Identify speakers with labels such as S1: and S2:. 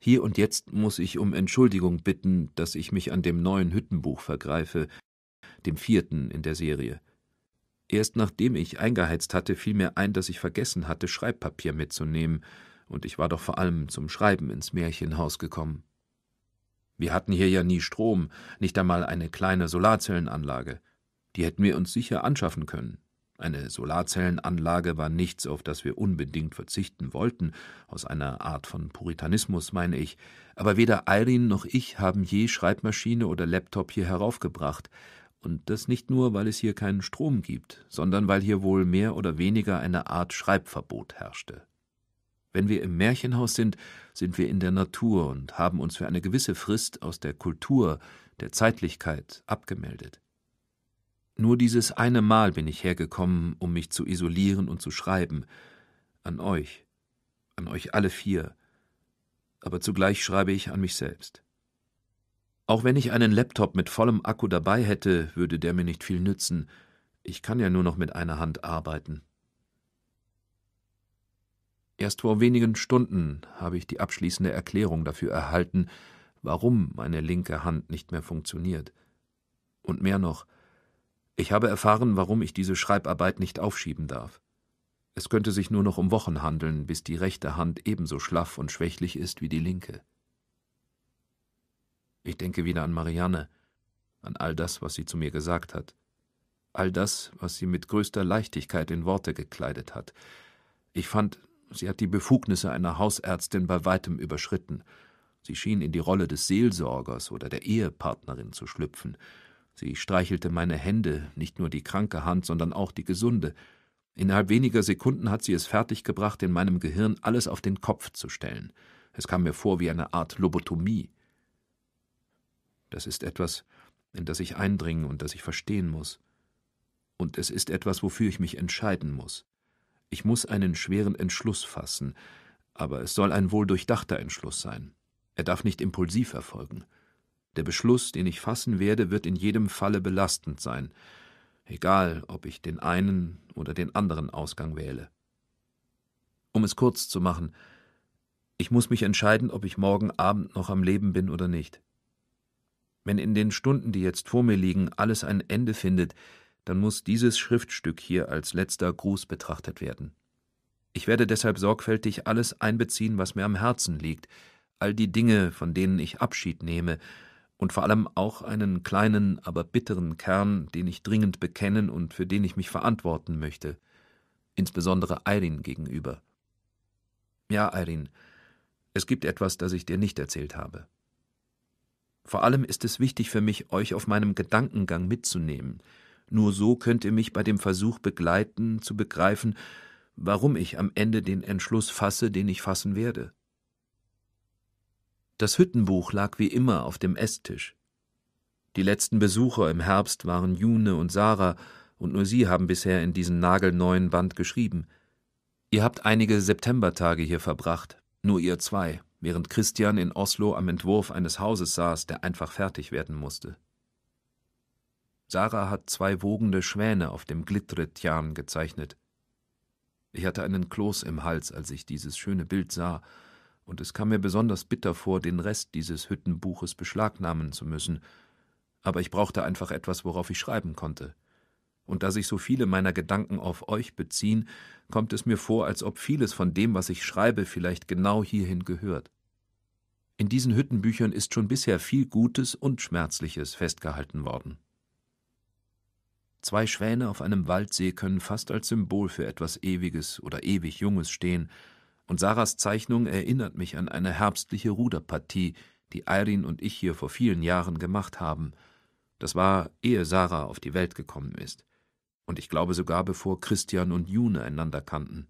S1: Hier und jetzt muss ich um Entschuldigung bitten, dass ich mich an dem neuen Hüttenbuch vergreife, dem vierten in der Serie. Erst nachdem ich eingeheizt hatte, fiel mir ein, dass ich vergessen hatte, Schreibpapier mitzunehmen, und ich war doch vor allem zum Schreiben ins Märchenhaus gekommen. Wir hatten hier ja nie Strom, nicht einmal eine kleine Solarzellenanlage. Die hätten wir uns sicher anschaffen können. Eine Solarzellenanlage war nichts, auf das wir unbedingt verzichten wollten, aus einer Art von Puritanismus, meine ich, aber weder Irene noch ich haben je Schreibmaschine oder Laptop hier heraufgebracht, und das nicht nur, weil es hier keinen Strom gibt, sondern weil hier wohl mehr oder weniger eine Art Schreibverbot herrschte. Wenn wir im Märchenhaus sind, sind wir in der Natur und haben uns für eine gewisse Frist aus der Kultur, der Zeitlichkeit abgemeldet. Nur dieses eine Mal bin ich hergekommen, um mich zu isolieren und zu schreiben. An euch. An euch alle vier. Aber zugleich schreibe ich an mich selbst. Auch wenn ich einen Laptop mit vollem Akku dabei hätte, würde der mir nicht viel nützen. Ich kann ja nur noch mit einer Hand arbeiten. Erst vor wenigen Stunden habe ich die abschließende Erklärung dafür erhalten, warum meine linke Hand nicht mehr funktioniert. Und mehr noch, ich habe erfahren, warum ich diese Schreibarbeit nicht aufschieben darf. Es könnte sich nur noch um Wochen handeln, bis die rechte Hand ebenso schlaff und schwächlich ist wie die linke. Ich denke wieder an Marianne, an all das, was sie zu mir gesagt hat, all das, was sie mit größter Leichtigkeit in Worte gekleidet hat. Ich fand, sie hat die Befugnisse einer Hausärztin bei weitem überschritten. Sie schien in die Rolle des Seelsorgers oder der Ehepartnerin zu schlüpfen, Sie streichelte meine Hände, nicht nur die kranke Hand, sondern auch die gesunde. Innerhalb weniger Sekunden hat sie es fertiggebracht, in meinem Gehirn alles auf den Kopf zu stellen. Es kam mir vor wie eine Art Lobotomie. Das ist etwas, in das ich eindringen und das ich verstehen muss. Und es ist etwas, wofür ich mich entscheiden muss. Ich muss einen schweren Entschluss fassen, aber es soll ein wohldurchdachter Entschluss sein. Er darf nicht impulsiv erfolgen. Der Beschluss, den ich fassen werde, wird in jedem Falle belastend sein, egal ob ich den einen oder den anderen Ausgang wähle. Um es kurz zu machen, ich muss mich entscheiden, ob ich morgen Abend noch am Leben bin oder nicht. Wenn in den Stunden, die jetzt vor mir liegen, alles ein Ende findet, dann muss dieses Schriftstück hier als letzter Gruß betrachtet werden. Ich werde deshalb sorgfältig alles einbeziehen, was mir am Herzen liegt, all die Dinge, von denen ich Abschied nehme, und vor allem auch einen kleinen, aber bitteren Kern, den ich dringend bekennen und für den ich mich verantworten möchte, insbesondere Eirin gegenüber. Ja, Eirin, es gibt etwas, das ich dir nicht erzählt habe. Vor allem ist es wichtig für mich, euch auf meinem Gedankengang mitzunehmen. Nur so könnt ihr mich bei dem Versuch begleiten, zu begreifen, warum ich am Ende den Entschluss fasse, den ich fassen werde. Das Hüttenbuch lag wie immer auf dem Esstisch. Die letzten Besucher im Herbst waren June und Sarah, und nur sie haben bisher in diesen nagelneuen Band geschrieben. Ihr habt einige Septembertage hier verbracht, nur ihr zwei, während Christian in Oslo am Entwurf eines Hauses saß, der einfach fertig werden musste. Sarah hat zwei wogende Schwäne auf dem Glitretjan gezeichnet. Ich hatte einen Kloß im Hals, als ich dieses schöne Bild sah, und es kam mir besonders bitter vor, den Rest dieses Hüttenbuches beschlagnahmen zu müssen, aber ich brauchte einfach etwas, worauf ich schreiben konnte. Und da sich so viele meiner Gedanken auf euch beziehen, kommt es mir vor, als ob vieles von dem, was ich schreibe, vielleicht genau hierhin gehört. In diesen Hüttenbüchern ist schon bisher viel Gutes und Schmerzliches festgehalten worden. Zwei Schwäne auf einem Waldsee können fast als Symbol für etwas Ewiges oder ewig Junges stehen, und Sarahs Zeichnung erinnert mich an eine herbstliche Ruderpartie, die Irene und ich hier vor vielen Jahren gemacht haben. Das war, ehe Sarah auf die Welt gekommen ist. Und ich glaube sogar, bevor Christian und June einander kannten.